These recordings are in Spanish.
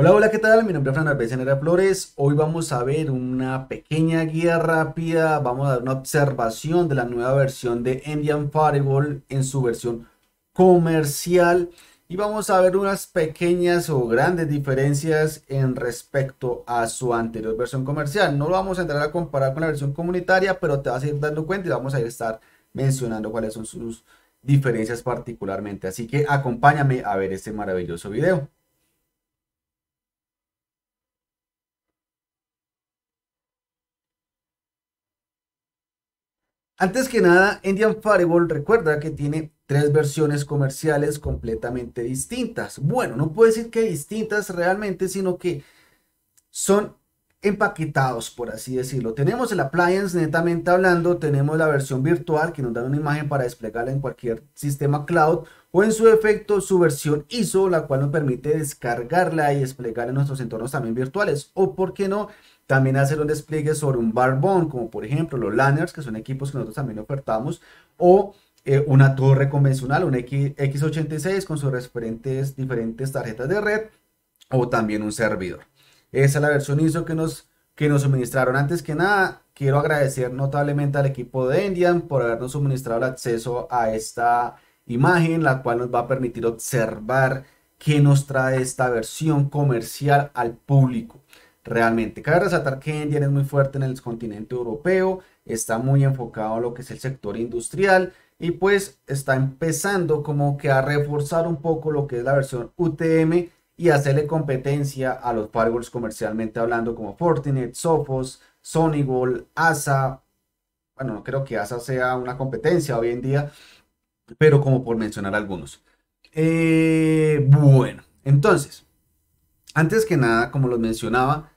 Hola, hola, ¿qué tal? Mi nombre es Fernando Nerea Flores. Hoy vamos a ver una pequeña guía rápida. Vamos a dar una observación de la nueva versión de Indian Fireball en su versión comercial. Y vamos a ver unas pequeñas o grandes diferencias en respecto a su anterior versión comercial. No lo vamos a entrar a comparar con la versión comunitaria, pero te vas a ir dando cuenta y vamos a estar mencionando cuáles son sus diferencias particularmente. Así que acompáñame a ver este maravilloso video. Antes que nada, Indian Fireball recuerda que tiene tres versiones comerciales completamente distintas. Bueno, no puedo decir que distintas realmente, sino que son empaquetados, por así decirlo. Tenemos el appliance netamente hablando, tenemos la versión virtual que nos da una imagen para desplegarla en cualquier sistema cloud o en su efecto su versión ISO, la cual nos permite descargarla y desplegarla en nuestros entornos también virtuales o, por qué no, también hacer un despliegue sobre un barbón, como por ejemplo los Lanners, que son equipos que nosotros también ofertamos, o eh, una torre convencional, un X, 86 con sus diferentes, diferentes tarjetas de red, o también un servidor. Esa es la versión ISO que nos, que nos suministraron. Antes que nada, quiero agradecer notablemente al equipo de Endian por habernos suministrado el acceso a esta imagen, la cual nos va a permitir observar qué nos trae esta versión comercial al público realmente. Cabe resaltar que Endian es muy fuerte en el continente europeo, está muy enfocado a lo que es el sector industrial y pues está empezando como que a reforzar un poco lo que es la versión UTM y hacerle competencia a los firewalls comercialmente hablando como Fortinet, Sophos, Sonyball, ASA. Bueno, no creo que ASA sea una competencia hoy en día, pero como por mencionar algunos. Eh, bueno, entonces, antes que nada, como los mencionaba,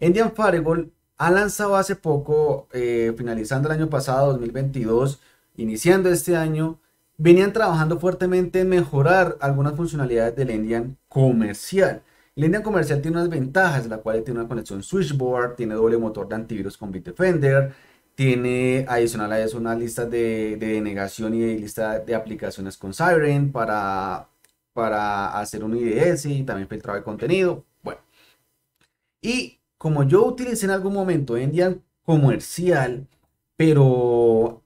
Indian Fireball ha lanzado hace poco, eh, finalizando el año pasado, 2022, iniciando este año, venían trabajando fuertemente en mejorar algunas funcionalidades del Endian comercial. El Endian comercial tiene unas ventajas, la cual tiene una conexión switchboard, tiene doble motor de antivirus con Bitdefender, tiene adicional a eso unas listas de, de, denegación y lista de aplicaciones con Siren para para hacer un IDS y también filtraba el contenido. Bueno, y como yo utilicé en algún momento Endian comercial, pero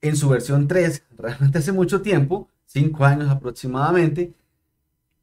en su versión 3, realmente hace mucho tiempo, 5 años aproximadamente,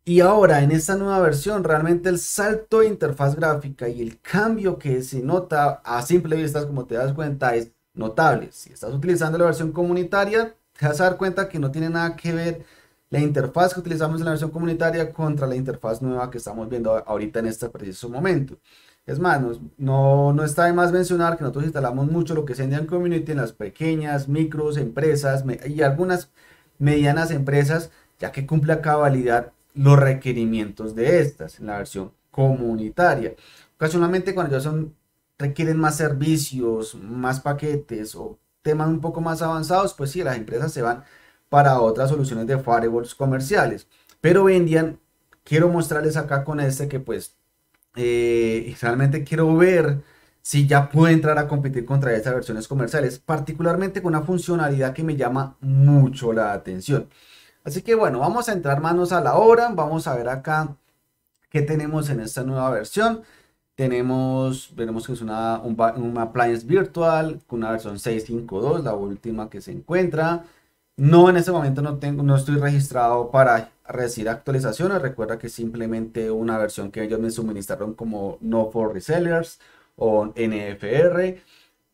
y ahora en esta nueva versión, realmente el salto de interfaz gráfica y el cambio que se nota a simple vista, como te das cuenta, es notable. Si estás utilizando la versión comunitaria, te vas a dar cuenta que no tiene nada que ver la interfaz que utilizamos en la versión comunitaria contra la interfaz nueva que estamos viendo ahorita en este preciso momento. Es más, no, no está de más mencionar que nosotros instalamos mucho lo que es Endian Community en las pequeñas, micros, empresas y algunas medianas empresas, ya que cumple a cabalidad los requerimientos de estas en la versión comunitaria. Ocasionalmente cuando ya son, requieren más servicios, más paquetes o temas un poco más avanzados, pues sí, las empresas se van para otras soluciones de firewalls comerciales. Pero vendían, quiero mostrarles acá con este que pues eh, realmente quiero ver si ya puede entrar a competir contra estas versiones comerciales, particularmente con una funcionalidad que me llama mucho la atención. Así que bueno, vamos a entrar manos a la obra, vamos a ver acá qué tenemos en esta nueva versión. Tenemos, veremos que es una, un appliance virtual con una versión 6.5.2, la última que se encuentra. No, en este momento no, tengo, no estoy registrado para recibir actualizaciones. Recuerda que simplemente una versión que ellos me suministraron como no for resellers o NFR.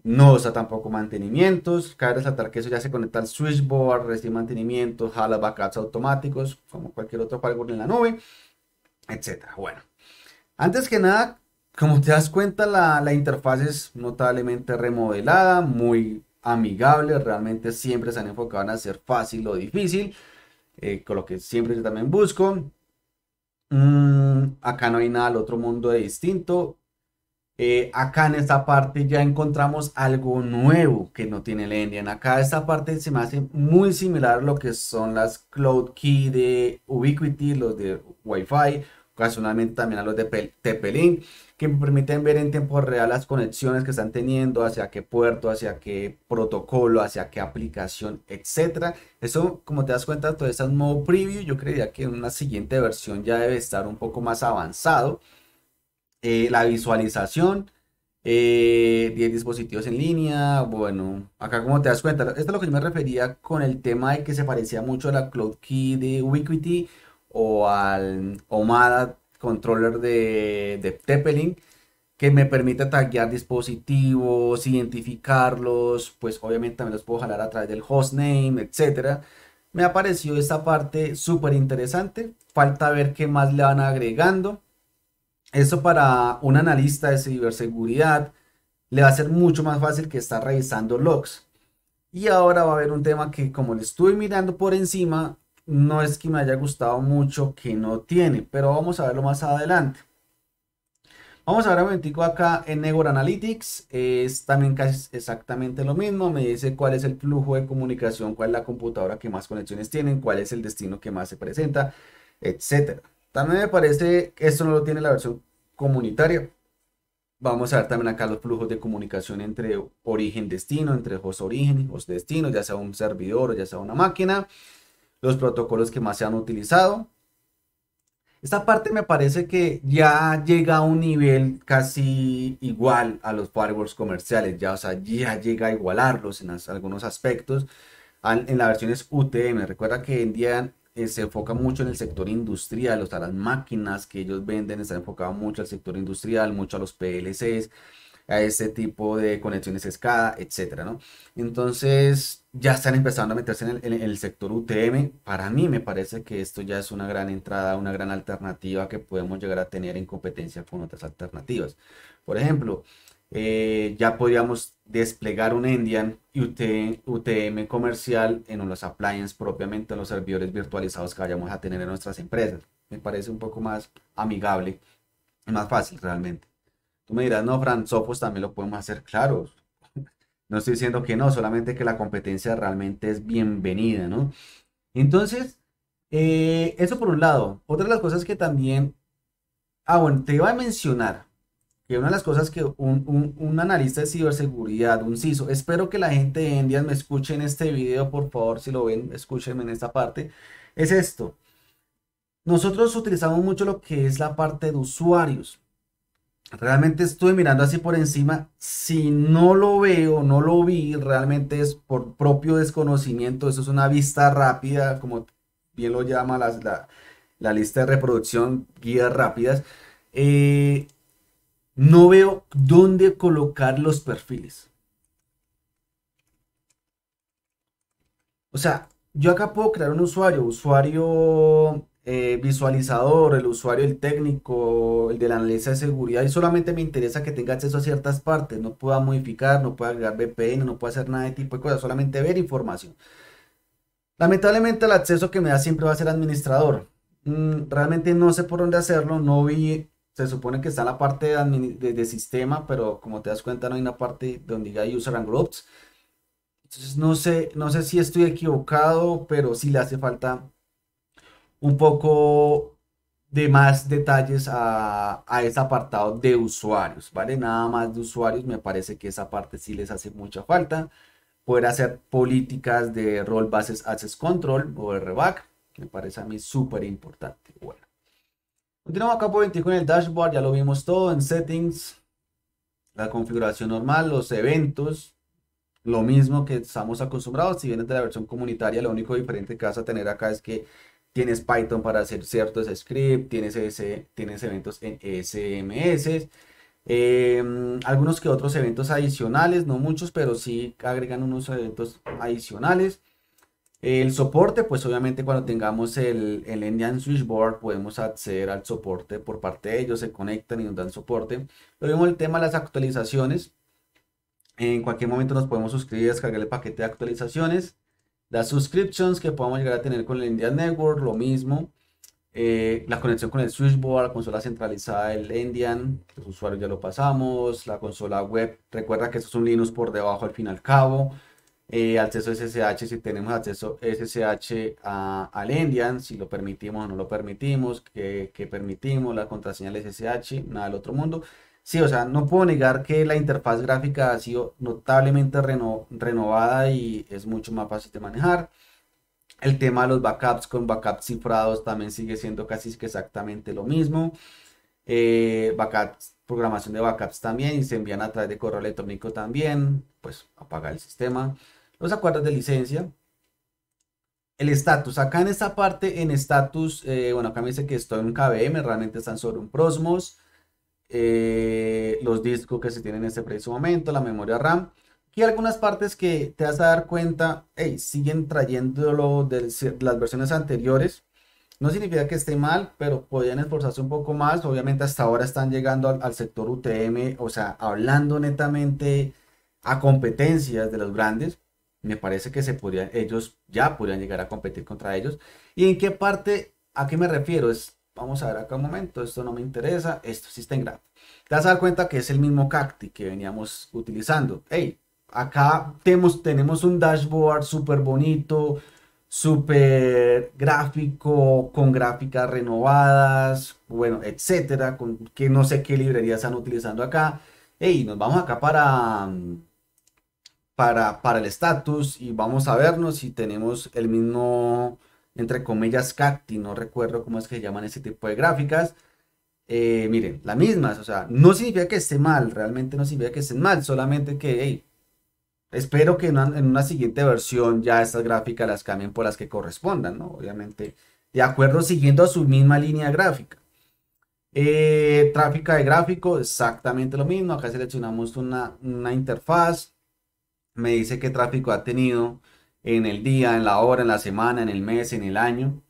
No usa tampoco mantenimientos. Cabe resaltar que eso ya se conecta al switchboard, recibe mantenimientos, jala backups automáticos, como cualquier otro firewall en la nube, etc. Bueno, antes que nada, como te das cuenta, la, la interfaz es notablemente remodelada, muy amigables, realmente siempre se han enfocado en hacer fácil o difícil, eh, con lo que siempre yo también busco. Mm, acá no hay nada al otro mundo de distinto. Eh, acá en esta parte ya encontramos algo nuevo que no tiene el Endian. Acá esta parte se me hace muy similar lo que son las Cloud Key de Ubiquiti, los de Wi-Fi, ocasionalmente también a los de TP-Link que me permiten ver en tiempo real las conexiones que están teniendo, hacia qué puerto, hacia qué protocolo, hacia qué aplicación, etc. Eso, como te das cuenta, todo está en modo preview. Yo creería que en una siguiente versión ya debe estar un poco más avanzado. Eh, la visualización, 10 eh, dispositivos en línea. Bueno, acá como te das cuenta, esto es lo que yo me refería con el tema de que se parecía mucho a la Cloud Key de Ubiquiti o al Omada controller de, de link que me permite taggear dispositivos, identificarlos, pues obviamente también los puedo jalar a través del hostname, etcétera. Me ha parecido esta parte súper interesante. Falta ver qué más le van agregando. Eso para un analista de ciberseguridad le va a ser mucho más fácil que estar revisando logs. Y ahora va a haber un tema que como le estuve mirando por encima, no es que me haya gustado mucho que no tiene, pero vamos a verlo más adelante. Vamos a ver un momentico acá en Negor Analytics, es también casi exactamente lo mismo, me dice cuál es el flujo de comunicación, cuál es la computadora que más conexiones tienen, cuál es el destino que más se presenta, etcétera También me parece que esto no lo tiene la versión comunitaria. Vamos a ver también acá los flujos de comunicación entre origen-destino, entre host-origen y host-destino, ya sea un servidor o ya sea una máquina los protocolos que más se han utilizado. Esta parte me parece que ya llega a un nivel casi igual a los firewalls comerciales, ya, o sea, ya llega a igualarlos en algunos aspectos. en las versiones UTM, recuerda que en día eh, se enfoca mucho en el sector industrial, o sea, las máquinas que ellos venden están enfocadas mucho al sector industrial, mucho a los PLCs, a este tipo de conexiones SCADA, etcétera, ¿no? Entonces, ya están empezando a meterse en el, sector UTM. Para mí me parece que esto ya es una gran entrada, una gran alternativa que podemos llegar a tener en competencia con otras alternativas. Por ejemplo, eh, ya podríamos desplegar un Endian y UTM comercial en los appliances propiamente, a los servidores virtualizados que vayamos a tener en nuestras empresas. Me parece un poco más amigable y más fácil realmente me dirás, no, Fran, también lo podemos hacer, claro. No estoy diciendo que no, solamente que la competencia realmente es bienvenida, ¿no? Entonces, eh, eso por un lado. Otra de las cosas que también, ah, bueno, te iba a mencionar que una de las cosas que un, un analista de ciberseguridad, un CISO, espero que la gente de Indias me escuche en este video, por favor, si lo ven, escúchenme en esta parte, es esto. Nosotros utilizamos mucho lo que es la parte de usuarios realmente estuve mirando así por encima. Si no lo veo, no lo vi, realmente es por propio desconocimiento. Eso es una vista rápida, como bien lo llama la, lista de reproducción, guías rápidas. Eh, no veo dónde colocar los perfiles. O sea, yo acá puedo crear un usuario, usuario eh, visualizador, el usuario, el técnico, el la analista de seguridad, y solamente me interesa que tenga acceso a ciertas partes, no pueda modificar, no pueda agregar VPN, no pueda hacer nada de tipo de cosas, solamente ver información. Lamentablemente el acceso que me da siempre va a ser administrador. Mm, realmente no sé por dónde hacerlo, no vi, se supone que está en la parte de, sistema, pero como te das cuenta no hay una parte donde diga user and groups. Entonces no sé, no sé si estoy equivocado, pero sí le hace falta un poco de más detalles a, ese apartado de usuarios, ¿vale? Nada más de usuarios, me parece que esa parte sí les hace mucha falta. Poder hacer políticas de Role Bases Access Control o RBAC, me parece a mí súper importante. Bueno. Continuamos acá por 20 con el dashboard, ya lo vimos todo en settings, la configuración normal, los eventos, lo mismo que estamos acostumbrados, si vienes de la versión comunitaria, lo único diferente que vas a tener acá es que tienes Python para hacer ciertos scripts, tienes, tienes eventos en SMS, em, algunos que otros eventos adicionales, no muchos, pero sí agregan unos eventos adicionales. El soporte, pues obviamente cuando tengamos el, el Indian Switchboard podemos acceder al soporte por parte de ellos, se conectan y nos dan soporte. Luego el tema de las actualizaciones. En cualquier momento nos podemos suscribir, descargar el paquete de actualizaciones. Las subscriptions que podamos llegar a tener con el Indian Network, lo mismo. Eh, la conexión con el switchboard, la consola centralizada del Indian, los usuarios ya lo pasamos, la consola web, recuerda que esto es un Linux por debajo al fin y al cabo, eh, acceso SSH si tenemos acceso SSH al Indian, si lo permitimos o no lo permitimos, que, permitimos, la contraseña SSH, nada del otro mundo sí, o sea, no puedo negar que la interfaz gráfica ha sido notablemente renovada y es mucho más fácil de manejar. El tema de los backups con backups cifrados también sigue siendo casi que exactamente lo mismo. Eh, backups, programación de backups también y se envían a través de correo electrónico también. Pues apaga el sistema. Los acuerdos de licencia, el estatus, acá en esta parte, en estatus, eh, bueno, acá me dice que estoy en un KBM, realmente están sobre un Prosmos. Eh, los discos que se tienen en este preciso momento, la memoria RAM. Y algunas partes que te vas a dar cuenta, siguen trayéndolo de las versiones anteriores. No significa que esté mal, pero podrían esforzarse un poco más. Obviamente hasta ahora están llegando al, sector UTM, o sea, hablando netamente a competencias de los grandes. Me parece que se podrían, ellos ya podrían llegar a competir contra ellos. ¿Y en qué parte, a qué me refiero? Es Vamos a ver acá un momento, esto no me interesa, esto sí está en graph. Te vas a dar cuenta que es el mismo cacti que veníamos utilizando. Hey, acá tenemos, tenemos un dashboard súper bonito, súper gráfico, con gráficas renovadas, bueno, etcétera, con que no sé qué librerías están utilizando acá. Hey, nos vamos acá para, para, para el status y vamos a vernos si tenemos el mismo entre comillas, cacti, no recuerdo cómo es que llaman ese tipo de gráficas. Eh, miren, las mismas, o sea, no significa que esté mal, realmente no significa que estén mal, solamente que, espero que en una, siguiente versión ya estas gráficas las cambien por las que correspondan, ¿no? Obviamente, de acuerdo, siguiendo a su misma línea gráfica. Eh, tráfica de gráfico, exactamente lo mismo, acá seleccionamos una, una interfaz, me dice qué tráfico ha tenido, en el día, en la hora, en la semana, en el mes, en el año.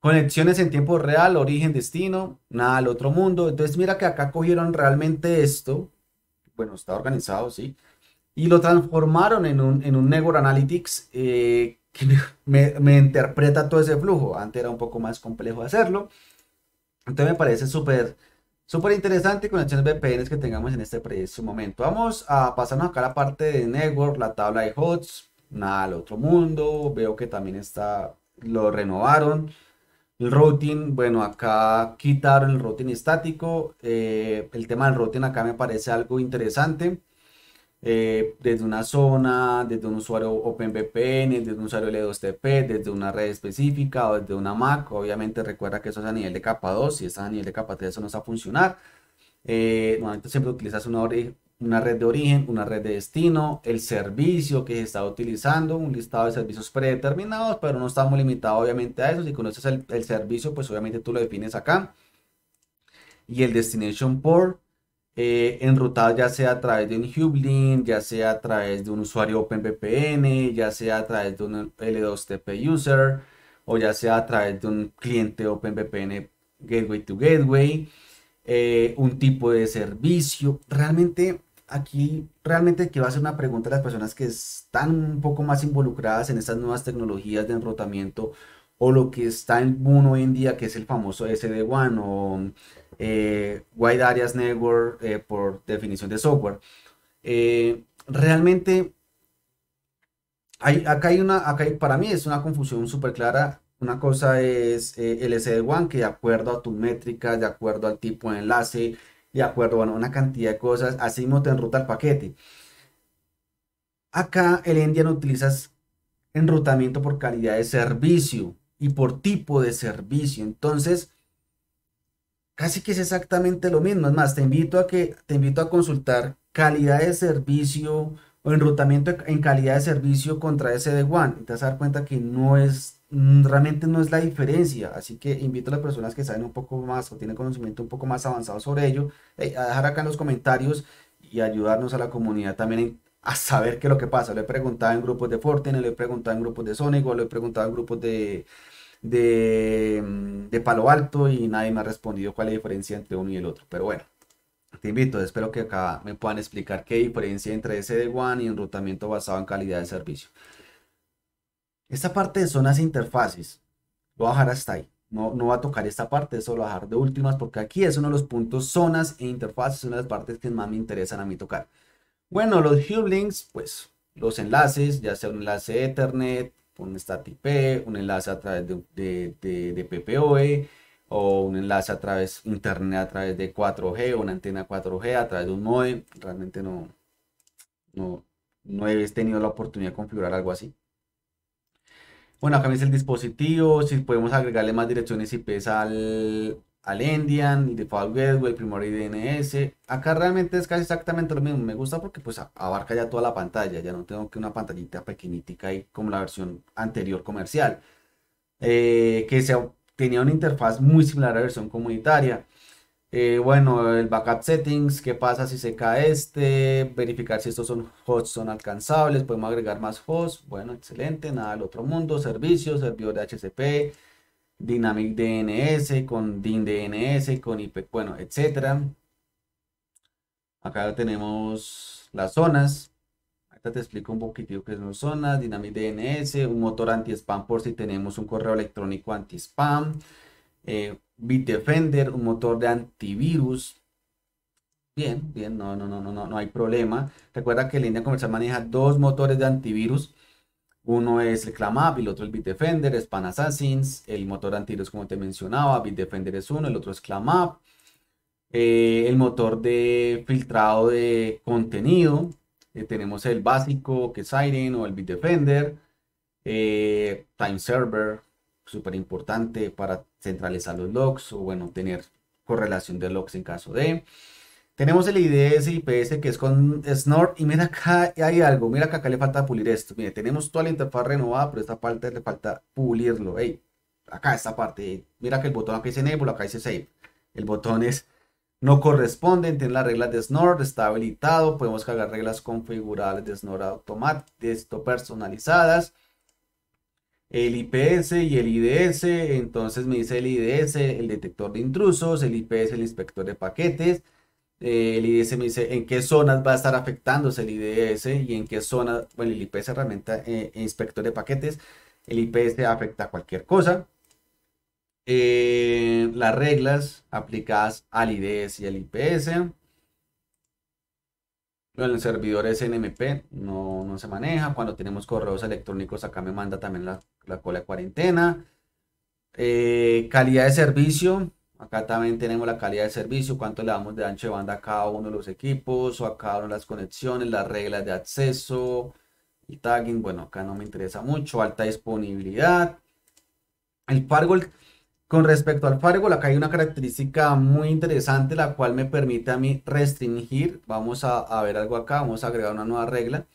Conexiones en tiempo real, origen, destino, nada al otro mundo. Entonces mira que acá cogieron realmente esto, bueno, está organizado, sí, y lo transformaron en un, en un Network Analytics eh, que me, interpreta todo ese flujo. Antes era un poco más complejo hacerlo. Entonces me parece súper... Súper interesante conexiones VPN que tengamos en este momento. Vamos a pasarnos acá a la parte de network, la tabla de HOTS nada al otro mundo. Veo que también está, lo renovaron. El routing, bueno, acá quitaron el routing estático. Eh, el tema del routing acá me parece algo interesante. Eh, desde una zona, desde un usuario OpenVPN, desde un usuario L2TP, desde una red específica o desde una Mac. Obviamente recuerda que eso es a nivel de capa 2, si estás a nivel de capa 3 eso no va a funcionar. Eh, normalmente siempre utilizas una, una red de origen, una red de destino, el servicio que se está utilizando, un listado de servicios predeterminados, pero no estamos limitados obviamente a eso. Si conoces el, servicio, pues obviamente tú lo defines acá. Y el destination port, eh, enrutado ya sea a través de un Hublin, ya sea a través de un usuario OpenVPN, ya sea a través de un L2TP user, o ya sea a través de un cliente OpenVPN Gateway to Gateway, eh, un tipo de servicio. Realmente aquí realmente quiero hacer una pregunta a las personas que están un poco más involucradas en estas nuevas tecnologías de enrotamiento o lo que está en uno hoy en día, que es el famoso SD-WAN o eh, Wide Areas Network eh, por definición de software. Eh, realmente, hay, acá hay una, acá para mí es una confusión súper clara. Una cosa es el SD-WAN, que de acuerdo a tu métrica, de acuerdo al tipo de enlace, de acuerdo, bueno, una cantidad de cosas, así mismo te enruta el paquete. Acá el endian utilizas enrutamiento por calidad de servicio y por tipo de servicio. Entonces, casi que es exactamente lo mismo. Es más, te invito a que te invito a consultar calidad de servicio o enrutamiento en calidad de servicio contra SD1. Y te vas a dar cuenta que no es Mm, realmente no es la diferencia. Así que invito a las personas que saben un poco más o tienen conocimiento un poco más avanzado sobre ello eh, a dejar acá en los comentarios y ayudarnos a la comunidad también a saber qué es lo que pasa. Le he preguntado en grupos de Fortinet, le he preguntado en grupos de Sonic, o le he preguntado en grupos de, mm, de, Palo Alto y nadie me ha respondido cuál es la diferencia entre uno y el otro. Pero bueno. Te invito, espero que acá me puedan explicar qué diferencia entre SD1 y enrutamiento basado en calidad de servicio. Esta parte de zonas e interfaces, lo voy a bajar hasta ahí. No, no va a tocar esta parte, eso lo voy a bajar de últimas porque aquí es uno de los puntos, zonas e interfaces, son las partes que más me interesan a mí tocar. Bueno, los hub pues los enlaces, ya sea un enlace Ethernet, un static un enlace a través de, de, PPOE, e, o un enlace a través internet a través de 4G o una antena 4G a través de un modem. Realmente no, no, no he tenido la oportunidad de configurar algo así. Bueno, acá me dice el dispositivo, si podemos agregarle más direcciones IPs al, al Endian, el Default Gateway, el Primary DNS. Acá realmente es casi exactamente lo mismo. Me gusta porque pues abarca ya toda la pantalla. Ya no tengo que una pantallita pequeñitica ahí como la versión anterior comercial. Eh, que se, tenía una interfaz muy similar a la versión comunitaria. Eh, bueno, el backup settings, qué pasa si se cae este, verificar si estos son hosts son alcanzables, podemos agregar más hosts, bueno, excelente, nada del otro mundo, servicios, servidor de HCP, Dynamic DNS, con DIN DNS, con IP, bueno, etcétera. Acá tenemos las zonas. Ahorita te explico un poquitito qué son zonas, Dynamic DNS, un motor anti-spam por si tenemos un correo electrónico anti-spam. Eh, Bitdefender, un motor de antivirus. Bien, bien, no, no, no, no, no hay problema. Recuerda que línea comercial maneja dos motores de antivirus. Uno es el y el otro el Bitdefender, es el motor antivirus como te mencionaba, Bitdefender es uno, el otro es ClamApp. Eh, el motor de filtrado de contenido, eh, tenemos el básico que es Siren o el Bitdefender, Time Server, súper importante para centralizar los logs o bueno, tener correlación de logs en caso de. Tenemos el IDS y IPS que es con Snort y mira acá hay algo, mira que acá le falta pulir esto. Mire, tenemos toda la interfaz renovada, pero esta parte le falta pulirlo. Hey, acá esta parte, mira que el botón acá dice Enable, acá dice Save. El botón es no corresponde tiene las reglas de Snort, está habilitado, podemos cargar reglas configurables de Snort automáticas, personalizadas el IPS y el IDS, entonces me dice el IDS, el detector de intrusos, el IPS, el inspector de paquetes, eh, el IDS me dice en qué zonas va a estar afectándose el IDS y en qué zonas, bueno, el IPS herramienta, eh, inspector de paquetes, el IPS afecta a cualquier cosa. Eh, las reglas aplicadas al IDS y al IPS. En el servidor SNMP no, se maneja. Cuando tenemos correos electrónicos, acá me manda también la, cola de cuarentena. Eh, calidad de servicio, acá también tenemos la calidad de servicio, cuánto le damos de ancho de banda a cada uno de los equipos, o a cada una de las conexiones, las reglas de acceso, Y tagging, bueno, acá no me interesa mucho, alta disponibilidad. El firewall con respecto al firewall, acá hay una característica muy interesante, la cual me permite a mí restringir. Vamos a, ver algo acá, vamos a agregar una nueva regla.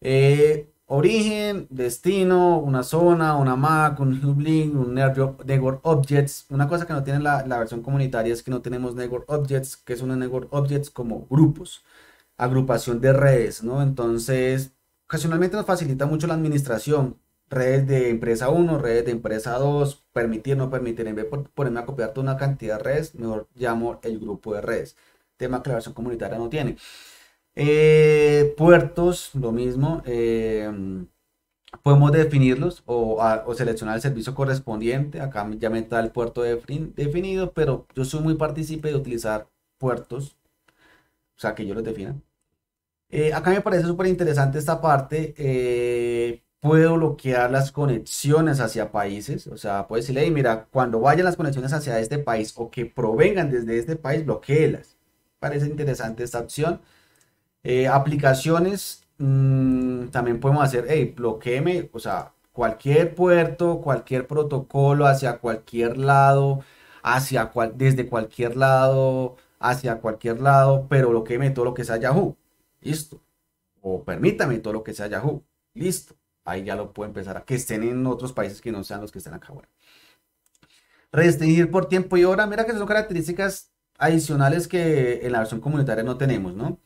Eh, origen, destino, una zona, una MAC, un link, un network objects. Una cosa que no tiene la, versión comunitaria es que no tenemos network objects, que son network objects como grupos, agrupación de redes, ¿no? Entonces, ocasionalmente nos facilita mucho la administración, redes de empresa 1, redes de empresa 2, permitir, no permitir, en vez de ponerme a copiar toda una cantidad de redes, mejor llamo el grupo de redes. Tema de versión comunitaria no tiene. Eh, puertos, lo mismo. Em, podemos definirlos o, seleccionar el servicio correspondiente. Acá ya me está el puerto definido, pero yo soy muy partícipe de utilizar puertos, o sea, que yo los defina. Eh, acá me parece súper interesante esta parte, eh, puedo bloquear las conexiones hacia países, o sea, puedo decirle, mira, cuando vayan las conexiones hacia este país o que provengan desde este país, bloqueelas. Parece interesante esta opción. Eh, aplicaciones, mm, también podemos hacer, hey, bloqueeme, o sea, cualquier puerto, cualquier protocolo hacia cualquier lado, hacia cual, desde cualquier lado, hacia cualquier lado, pero bloqueeme todo lo que sea Yahoo. Listo. O permítame todo lo que sea Yahoo. Listo. Ahí ya lo puedo empezar a que estén en otros países que no sean los que están acá bueno. Restringir por tiempo y hora. Mira que son características adicionales que en la versión comunitaria no tenemos, ¿no?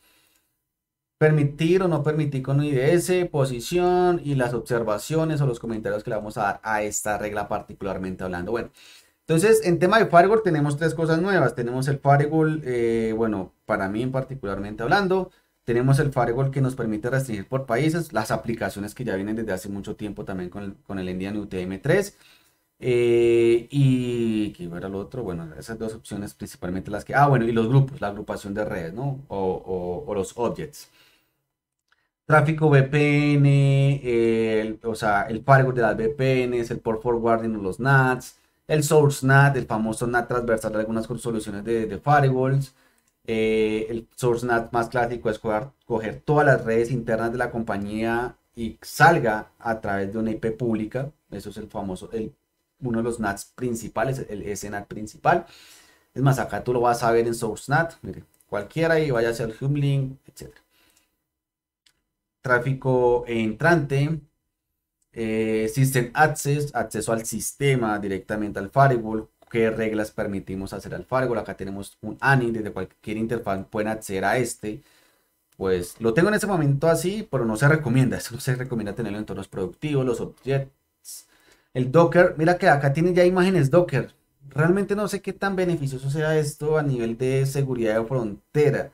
Permitir o no permitir con IDS, posición y las observaciones o los comentarios que le vamos a dar a esta regla particularmente hablando. Bueno, entonces, en tema de Firewall tenemos tres cosas nuevas. Tenemos el Firewall, eh, bueno, para mí particularmente hablando, tenemos el firewall que nos permite restringir por países, las aplicaciones que ya vienen desde hace mucho tiempo también con el, con el Indian UTM3. Eh, y ¿qué era lo otro, bueno, esas dos opciones principalmente las que, ah, bueno, y los grupos, la agrupación de redes, ¿no? O, o, los objects. Tráfico VPN, o sea, el firewall de las VPNs, el port forwarding o los NATs, el source NAT, el famoso NAT transversal de algunas soluciones de, de firewalls, eh, el NAT más clásico es coger, todas las redes internas de la compañía y salga a través de una IP pública. Eso es el famoso, el, uno de los NATs principales, el SNAT principal. Es más, acá tú lo vas a ver en SourceNet, mire, cualquiera y vaya hacia el Humlink, etc. Tráfico entrante, eh, System Access, acceso al sistema directamente al firewall, qué reglas permitimos hacer al firewall. Acá tenemos un ANI, desde cualquier interfaz pueden acceder a este. Pues lo tengo en ese momento así, pero no se recomienda. Eso no se recomienda tenerlo en entornos productivos, los objects. El Docker, mira que acá tiene ya imágenes Docker. Realmente no sé qué tan beneficioso sea esto a nivel de seguridad de frontera.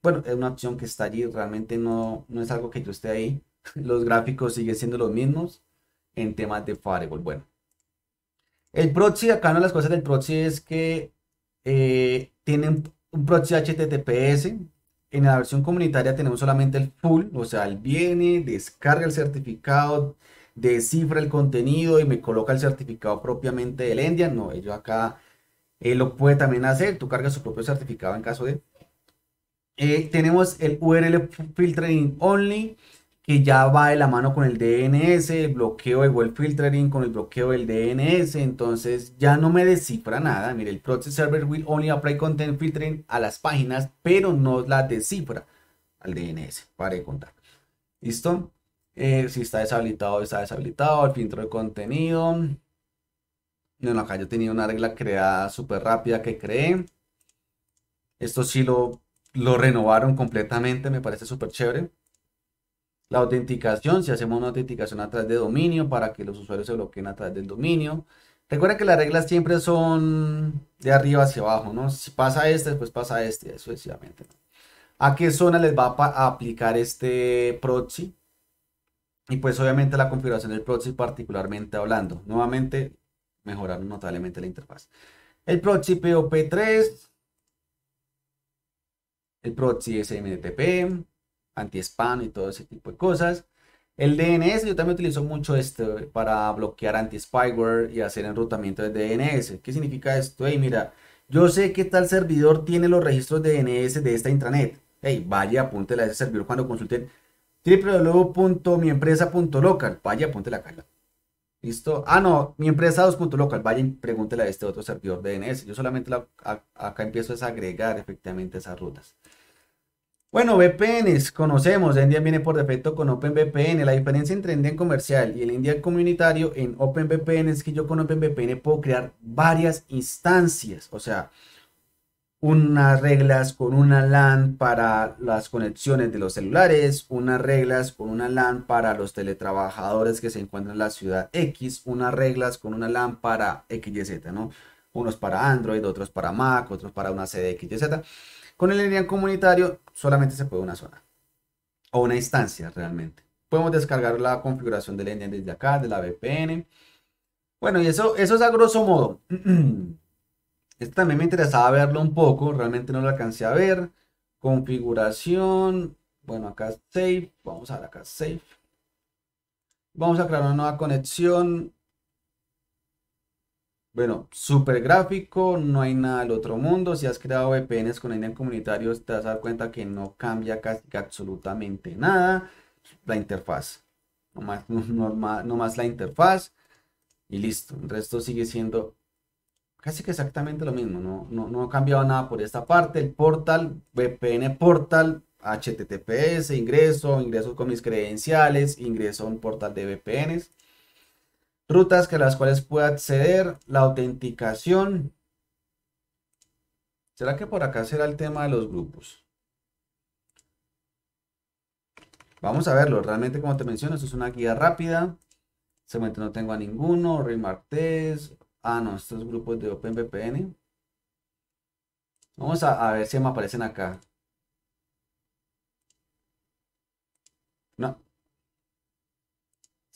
Bueno, es una opción que está allí, realmente no, no es algo que yo esté ahí. Los gráficos siguen siendo los mismos en temas de firewall. Bueno, el proxy, acá una de las cosas del proxy es que eh, tienen un proxy HTTPS. En la versión comunitaria tenemos solamente el full, o sea, él viene, descarga el certificado, descifra el contenido y me coloca el certificado propiamente del Endian. No, ellos acá eh, lo puede también hacer, tú cargas su propio certificado en caso de... Eh, tenemos el URL filtering only, que ya va de la mano con el DNS, bloqueo de web filtering con el bloqueo del DNS, entonces ya no me descifra nada. Mire, el proxy server will only apply content filtering a las páginas, pero no la descifra al DNS, para de contar. ¿Listo? Eh, si está deshabilitado, está deshabilitado, el filtro de contenido. Bueno, acá yo tenía una regla creada súper rápida que creé. Esto sí lo, lo renovaron completamente, me parece súper chévere. La autenticación, si hacemos una autenticación a través de dominio para que los usuarios se bloqueen a través del dominio. Recuerda que las reglas siempre son de arriba hacia abajo, ¿no? Si pasa este, después pasa este, sucesivamente. ¿A qué zona les va a aplicar este proxy? Y pues obviamente la configuración del proxy particularmente hablando. Nuevamente mejoraron notablemente la interfaz. El proxy POP3, el proxy SMTP, anti-spam y todo ese tipo de cosas. El DNS, yo también utilizo mucho esto para bloquear anti-spyware y hacer enrutamiento de DNS. ¿Qué significa esto? Hey, mira, yo sé que tal servidor tiene los registros de DNS de esta intranet. Hey, vaya, apúntele a ese servidor cuando consulten www.miempresa.local. Vaya, apúntela acá. ¿Listo? Ah, no, mi empresa 2.local. Vaya y pregúntele a este otro servidor DNS. Yo solamente acá empiezo a agregar efectivamente esas rutas. Bueno, VPNs, conocemos, Endian viene por defecto con OpenVPN. La diferencia entre Endian comercial y el Endian comunitario en OpenVPN es que yo con OpenVPN puedo crear varias instancias, o sea, unas reglas con una LAN para las conexiones de los celulares, unas reglas con una LAN para los teletrabajadores que se encuentran en la ciudad X, unas reglas con una LAN para XYZ, ¿no? Unos para Android, otros para Mac, otros para una sede XYZ. Con el línea comunitario solamente se puede una zona o una instancia realmente. Podemos descargar la configuración del ENIAC desde acá, de la VPN. Bueno, y eso, eso es a grosso modo. Esto también me interesaba verlo un poco, realmente no lo alcancé a ver. Configuración, bueno, acá save, vamos a ver acá safe Vamos a crear una nueva conexión. Bueno, súper gráfico, no hay nada del otro mundo. Si has creado VPNs con Indian Comunitarios, te vas a dar cuenta que no cambia casi absolutamente nada. La interfaz, nomás, normal, la interfaz y listo. El resto sigue siendo casi que exactamente lo mismo. No, no, no ha cambiado nada por esta parte. El portal, VPN portal, HTTPS, ingreso, ingreso con mis credenciales, ingreso a un portal de VPNs rutas que las cuales pueda acceder, la autenticación. ¿Será que por acá será el tema de los grupos? Vamos a verlo. Realmente, como te menciono, esto es una guía rápida. Seguramente no tengo a ninguno. Remark test. Ah, no, estos grupos de OpenVPN. Vamos a ver si me aparecen acá.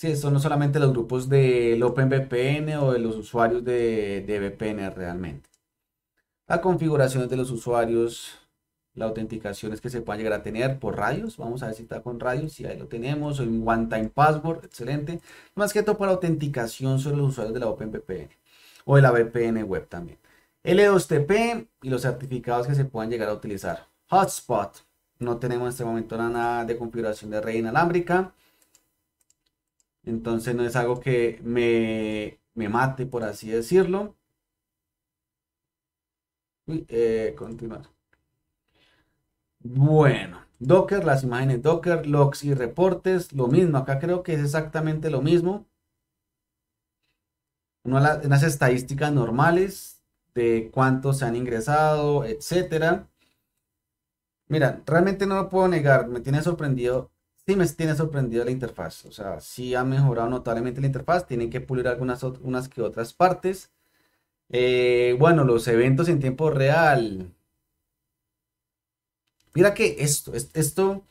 Sí, son no solamente los grupos del OpenVPN o de los usuarios de, de VPN realmente. La configuración de los usuarios, la autenticación es que se puedan llegar a tener por radios. Vamos a ver si está con radios, si ahí lo tenemos, o un one-time password, excelente. Más que todo para autenticación sobre los usuarios de la OpenVPN o de la VPN web también. L2TP y los certificados que se puedan llegar a utilizar. Hotspot, no tenemos en este momento nada de configuración de red inalámbrica. Entonces no es algo que me, me mate, por así decirlo. Uy, eh, Bueno, Docker, las imágenes Docker, logs y reportes, lo mismo. Acá creo que es exactamente lo mismo. Unas las, estadísticas normales de cuántos se han ingresado, etcétera. Mira, realmente no lo puedo negar, me tiene sorprendido sí me tiene sorprendido la interfaz. O sea, sí ha mejorado notablemente la interfaz. Tienen que pulir algunas unas que otras partes. Eh, bueno, los eventos en tiempo real. Mira que esto, esto,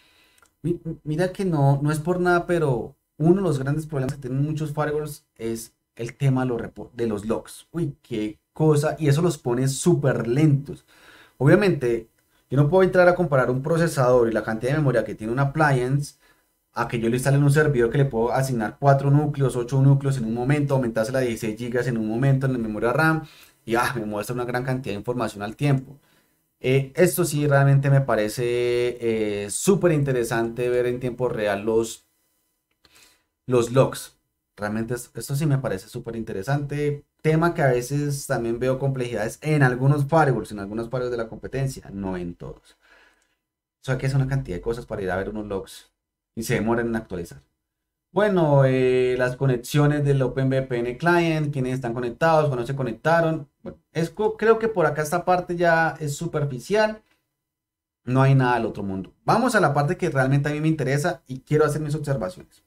mira que no, no es por nada, pero uno de los grandes problemas que tienen muchos firewalls es el tema de los logs. Uy, qué cosa. Y eso los pone súper lentos. Obviamente, yo no puedo entrar a comparar un procesador y la cantidad de memoria que tiene un appliance a que yo le instale en un servidor que le puedo asignar 4 núcleos, 8 núcleos en un momento, aumentarse a 16 GB en un momento en la memoria RAM y ah, me muestra una gran cantidad de información al tiempo. Eh, esto sí realmente me parece eh, súper interesante ver en tiempo real los, los logs. Realmente esto sí me parece súper interesante. Tema que a veces también veo complejidades en algunos firewalls, en algunos firewalls de la competencia, no en todos. O sea que es una cantidad de cosas para ir a ver unos logs y se demoran en actualizar. Bueno, eh, las conexiones del OpenVPN client, quienes están conectados, cuando se conectaron. Bueno, creo que por acá esta parte ya es superficial. No hay nada al otro mundo. Vamos a la parte que realmente a mí me interesa y quiero hacer mis observaciones.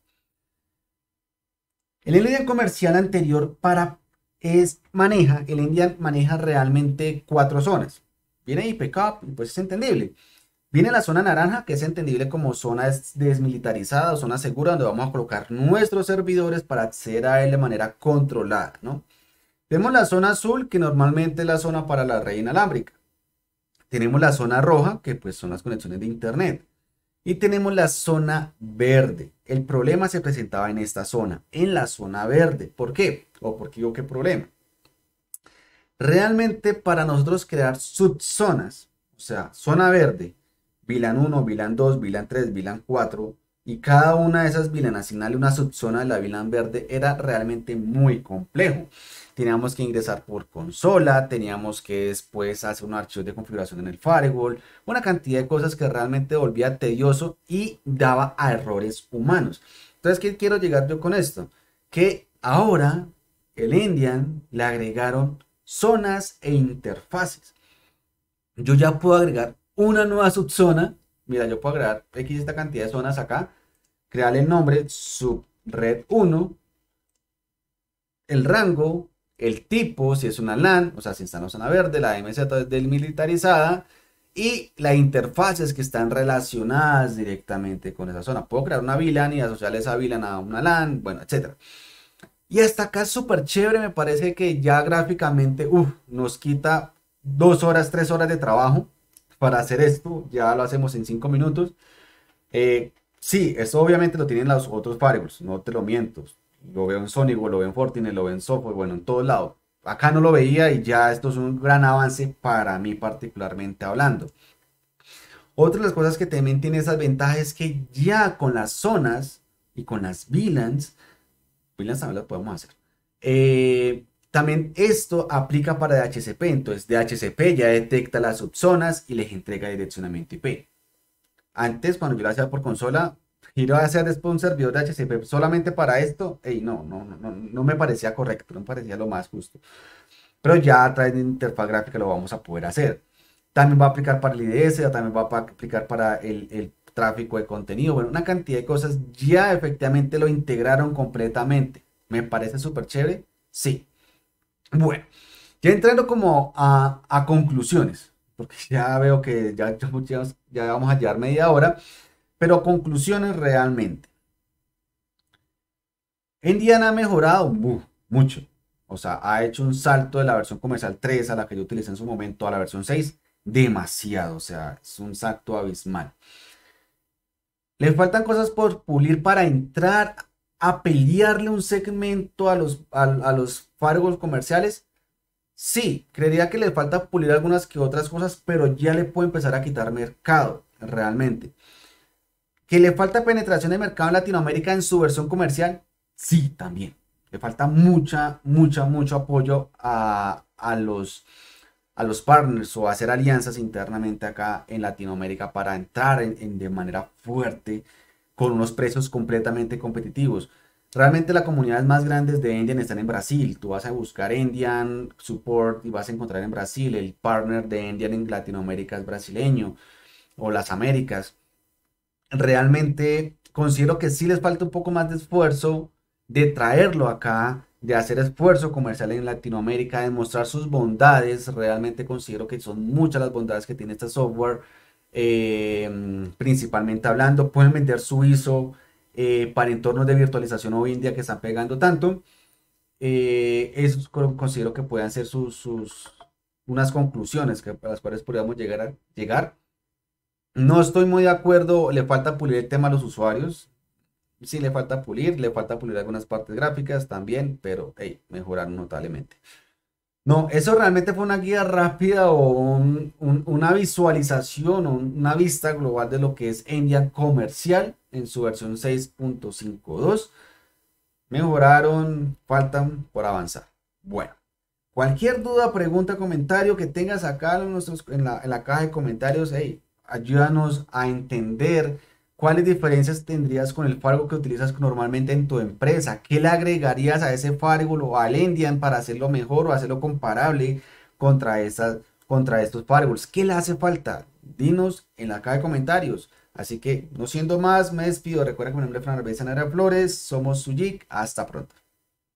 El Indian comercial anterior para es, maneja, el Indian maneja realmente cuatro zonas. Viene IPCAP, pues es entendible. Viene la zona naranja, que es entendible como zona desmilitarizada o zona segura, donde vamos a colocar nuestros servidores para acceder a él de manera controlada, ¿no? Tenemos la zona azul, que normalmente es la zona para la red inalámbrica. Tenemos la zona roja, que pues son las conexiones de internet. Y tenemos la zona verde. El problema se presentaba en esta zona, en la zona verde. ¿Por qué? ¿O por qué digo qué problema? Realmente para nosotros crear subzonas, o sea, zona verde, VLAN 1, VLAN 2, VLAN 3, VLAN 4, y cada una de esas VLAN asignarle una subzona de la VLAN verde era realmente muy complejo. Teníamos que ingresar por consola, teníamos que después hacer un archivo de configuración en el firewall, una cantidad de cosas que realmente volvía tedioso y daba a errores humanos. Entonces, ¿qué quiero llegar yo con esto? Que ahora el Indian le agregaron zonas e interfaces. Yo ya puedo agregar una nueva subzona. Mira, yo puedo agregar X esta cantidad de zonas acá, crearle el nombre subred 1, el rango, el tipo, si es una LAN, o sea, si está en la zona verde, la MZ es del militarizada, y las interfaces que están relacionadas directamente con esa zona. Puedo crear una VLAN y asociar esa VLAN a una LAN, bueno, etc. Y hasta acá es súper chévere, me parece que ya gráficamente uf, nos quita dos horas, tres horas de trabajo para hacer esto, ya lo hacemos en 5 minutos. Eh, sí, eso obviamente lo tienen los otros variables, no te lo miento. Lo veo en Sonic, lo veo en Fortnite, lo veo en software, bueno, en todos lados. Acá no lo veía y ya esto es un gran avance para mí particularmente hablando. Otra de las cosas que también tiene esas ventajas es que ya con las zonas y con las VLANs, VLANs también las podemos hacer. Eh, también esto aplica para DHCP, entonces DHCP ya detecta las subzonas y les entrega direccionamiento IP. Antes, cuando yo lo hacía por consola, giro a hacer después un servidor DHCP solamente para esto, no, no, no, no me parecía correcto, no me parecía lo más justo. Pero ya a través de interfaz gráfica lo vamos a poder hacer. También va a aplicar para el IDS, también va a aplicar para el, el tráfico de contenido, bueno, una cantidad de cosas ya efectivamente lo integraron completamente. ¿Me parece súper chévere? Sí, bueno, ya entrando como a, conclusiones, porque ya veo que ya, ya vamos a llevar media hora, pero conclusiones realmente. Indiana ha mejorado mucho. O sea, ha hecho un salto de la versión comercial 3 a la que yo utilicé en su momento a la versión 6. Demasiado. O sea, es un salto abismal. Le faltan cosas por pulir para entrar a pelearle un segmento a los, a, los Fargos comerciales? Sí, creería que le falta pulir algunas que otras cosas, pero ya le puede empezar a quitar mercado, realmente. ¿Que le falta penetración de mercado en Latinoamérica en su versión comercial? Sí, también. Le falta mucha, mucha, mucho apoyo a, los, a los partners o hacer alianzas internamente acá en Latinoamérica para entrar en, de manera fuerte con unos precios completamente competitivos. Realmente las comunidades más grandes de Indian están en Brasil. Tú vas a buscar Indian Support y vas a encontrar en Brasil. El partner de Indian en Latinoamérica es brasileño o las Américas. Realmente considero que sí les falta un poco más de esfuerzo de traerlo acá, de hacer esfuerzo comercial en Latinoamérica, de mostrar sus bondades. Realmente considero que son muchas las bondades que tiene este software Em, principalmente hablando. Pueden vender su ISO eh, para entornos de virtualización hoy en día que están pegando tanto. Eh, eso considero que puedan ser sus, unas conclusiones que, para las cuales podríamos llegar, a, llegar. No estoy muy de acuerdo, le falta pulir el tema a los usuarios. Sí, le falta pulir, le falta pulir algunas partes gráficas también, pero hey, notablemente. No, eso realmente fue una guía rápida o una visualización o una vista global de lo que es Endian comercial en su versión 6.52. Mejoraron, faltan por avanzar. Bueno, cualquier duda, pregunta, comentario que tengas acá en, la, caja de comentarios, ayúdanos a entender ¿Cuáles diferencias tendrías con el Fargo que utilizas normalmente en tu empresa? ¿Qué le agregarías a ese Fargo o al Endian para hacerlo mejor o hacerlo comparable contra, estos Fargos? ¿Qué le hace falta? Dinos en la caja de comentarios. Así que, no siendo más, me despido. Recuerda que mi nombre es Fran Arbeza Flores. Somos Sujik. Hasta pronto.